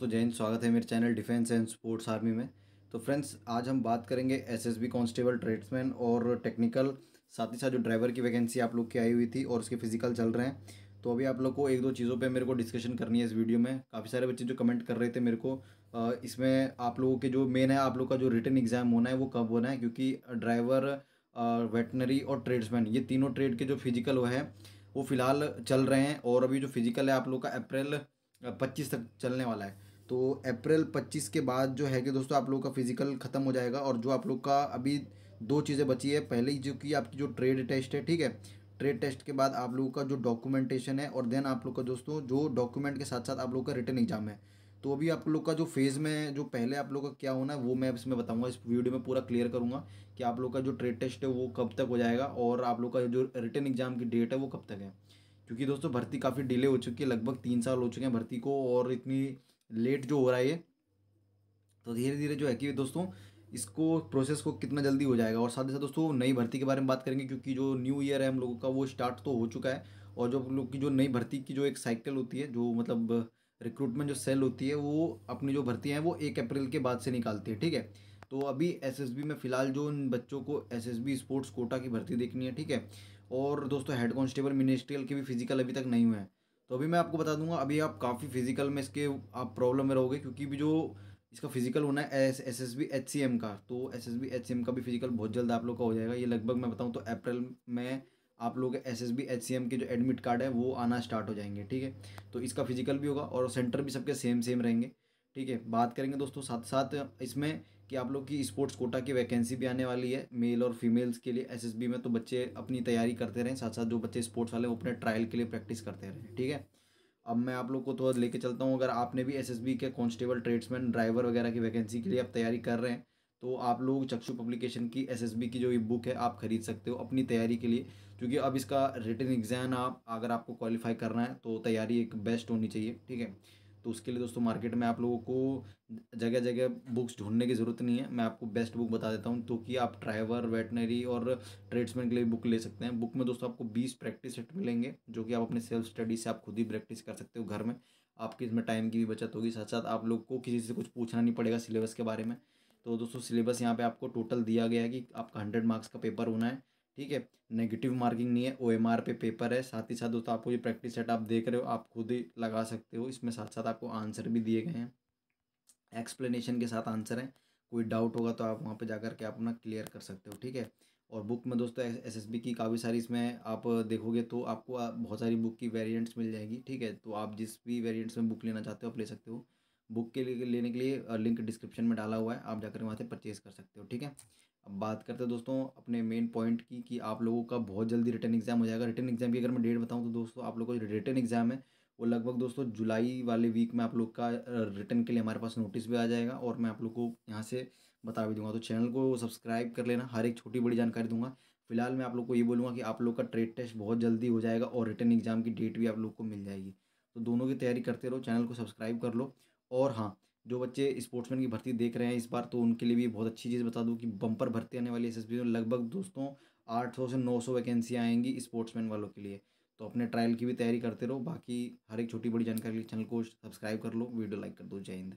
दोस्तों जैन स्वागत है मेरे channel defence and sports army में तो फ्रेंड्स आज हम बात करेंगे एसएसबी कांस्टेबल ट्रेड्समैन और टेक्निकल साथ ही साथ जो ड्राइवर की वैकेंसी आप लोग की आई हुई थी और उसके फिजिकल चल रहे हैं तो अभी आप लोग को एक दो चीज़ों पे मेरे को डिस्कशन करनी है इस वीडियो में काफ़ी सारे बच्चे जो कमेंट कर रहे थे मेरे को इसमें आप लोगों के जो मेन है आप लोग का जो रिटर्न एग्ज़ाम होना है वो कब होना है क्योंकि ड्राइवर वेटनरी और ट्रेड्समैन ये तीनों ट्रेड के जो फिजिकल वो है वो फ़िलहाल चल रहे हैं और अभी जो फिजिकल है आप लोग का अप्रैल पच्चीस तक चलने वाला है तो अप्रैल 25 के बाद जो है कि दोस्तों आप लोग का फिजिकल ख़त्म हो जाएगा और जो आप लोग का अभी दो चीज़ें बची है पहले ही जो कि आपकी जो ट्रेड टेस्ट है ठीक है ट्रेड टेस्ट के बाद आप लोगों का जो डॉक्यूमेंटेशन है और देन आप लोग का दोस्तों जो डॉक्यूमेंट के साथ साथ आप लोग का रिटर्न एग्जाम है तो अभी आप लोग का जो फेज़ में जो पहले आप लोग का क्या होना है वो मैं इसमें बताऊंगा इस वीडियो में पूरा क्लियर करूंगा कि आप लोग का जो ट्रेड टेस्ट है वो कब तक हो जाएगा और आप लोग का जो रिटर्न एग्जाम की डेट है वो कब तक है क्योंकि दोस्तों भर्ती काफ़ी डिले हो चुकी है लगभग तीन साल हो चुके हैं भर्ती को और इतनी लेट जो हो रहा है ये तो धीरे धीरे जो है कि दोस्तों इसको प्रोसेस को कितना जल्दी हो जाएगा और साथ ही साथ दोस्तों नई भर्ती के बारे में बात करेंगे क्योंकि जो न्यू ईयर है हम लोगों का वो स्टार्ट तो हो चुका है और जो लोग की जो नई भर्ती की जो एक साइकिल होती है जो मतलब रिक्रूटमेंट जो सेल होती है वो अपनी जो भर्ती है वो एक अप्रैल के बाद से निकालती है ठीक है तो अभी एसएसबी में फ़िलहाल जो उन बच्चों को एसएसबी स्पोर्ट्स कोटा की भर्ती देखनी है ठीक है और दोस्तों हेड कांस्टेबल मिनिस्ट्रियल के भी फिजिकल अभी तक नहीं हुए हैं तो अभी मैं आपको बता दूंगा अभी आप काफ़ी फिजिकल में इसके आप प्रॉब्लम में रहोगे क्योंकि भी जो इसका फिजिकल होना है S S S B H C M का तो S S B H C M का भी फिजिकल बहुत जल्द आप लोग का हो जाएगा ये लगभग मैं बताऊँ तो अप्रैल में आप लोग S S B H C M के जो एडमिट कार्ड है वो आना स्टार्ट हो जाएंगे ठीक है तो इसका फिजिकल भी होगा और सेंटर भी सबके सेम सेम रहेंगे ठीक है बात करेंगे दोस्तों साथ साथ इसमें कि आप लोग की स्पोर्ट्स कोटा की वैकेंसी भी आने वाली है मेल और फीमेल्स के लिए एसएसबी में तो बच्चे अपनी तैयारी करते रहें साथ साथ जो बच्चे स्पोर्ट्स वाले वो अपने ट्रायल के लिए प्रैक्टिस करते रहें ठीक है अब मैं आप लोग को थोड़ा लेके चलता हूँ अगर आपने भी एस के कॉन्स्टेबल ट्रेड्समैन ड्राइवर वगैरह की वैकेंसी के लिए आप तैयारी कर रहे हैं तो आप लोग चक्षु पब्लिकेशन की एस की जो ई बुक है आप खरीद सकते हो अपनी तैयारी के लिए क्योंकि अब इसका रिटर्न एग्ज़ाम आप अगर आपको क्वालिफाई करना है तो तैयारी एक बेस्ट होनी चाहिए ठीक है तो उसके लिए दोस्तों मार्केट में आप लोगों को जगह जगह बुक्स ढूंढने की ज़रूरत नहीं है मैं आपको बेस्ट बुक बता देता हूँ तो कि आप ड्राइवर वेटनरी और ट्रेड्समैन के लिए बुक ले सकते हैं बुक में दोस्तों आपको बीस प्रैक्टिस सेट मिलेंगे जो कि आप अपने सेल्फ स्टडी से आप खुद ही प्रैक्टिस कर सकते हो घर में आपकी इसमें टाइम की भी बचत होगी साथ साथ आप लोग को किसी से कुछ पूछना नहीं पड़ेगा सिलेबस के बारे में तो दोस्तों सिलेबस यहाँ पे आपको टोटल दिया गया है कि आपका हंड्रेड मार्क्स का पेपर होना है ठीक है नेगेटिव मार्किंग नहीं है ओ एम आर पे पेपर है साथ ही साथ दोस्तों आपको ये प्रैक्टिस सेट आप देख रहे हो आप खुद ही लगा सकते हो इसमें साथ साथ आपको आंसर भी दिए गए हैं एक्सप्लेनेशन के साथ आंसर है कोई डाउट होगा तो आप वहाँ पे जाकर के आप अपना क्लियर कर सकते हो ठीक है और बुक में दोस्तों एस एस बी की काफ़ी सारी इसमें आप देखोगे तो आपको बहुत सारी बुक की वेरिएंट्स मिल जाएगी ठीक है तो आप जिस भी वेरिएंट्स में बुक लेना चाहते हो आप ले सकते हो बुक के लिए लेने के लिए लिंक डिस्क्रिप्शन में डाला हुआ है आप जाकर वहाँ से परचेज़ कर सकते हो ठीक है अब बात करते हैं दोस्तों अपने मेन पॉइंट की कि आप लोगों का बहुत जल्दी रिटर्न एग्जाम हो जाएगा रिटर्न एग्जाम की अगर मैं डेट बताऊँ तो दोस्तों आप लोगों का रिटर्न एग्जाम है वो लगभग दोस्तों जुलाई वाले वीक में आप लोग का रिटर्न के लिए हमारे पास नोटिस भी आ जाएगा और मैं आप लोग को यहाँ से बता भी दूंगा तो चैनल को सब्सक्राइब कर लेना हर एक छोटी बड़ी जानकारी दूंगा फिलहाल मैं आप लोग को ये बोलूँगा कि आप लोग का ट्रेड टेस्ट बहुत जल्दी हो जाएगा और रिटर्न एग्जाम की डेट भी आप लोग को मिल जाएगी तो दोनों की तैयारी करते रहो चैनल को सब्सक्राइब कर लो और हाँ जो बच्चे स्पोर्ट्समैन की भर्ती देख रहे हैं इस बार तो उनके लिए भी बहुत अच्छी चीज़ बता दूँ कि बम्पर भर्ती आने वाली एस एस में लगभग दोस्तों आठ सौ से नौ सौ वैकेंसियाँ आएंगी स्पोर्ट्समैन वालों के लिए तो अपने ट्रायल की भी तैयारी करते रहो बाकी हर एक छोटी बड़ी जानकारी के लिए चैनल को सब्सक्राइब कर लो वीडियो लाइक कर दो जय हिंद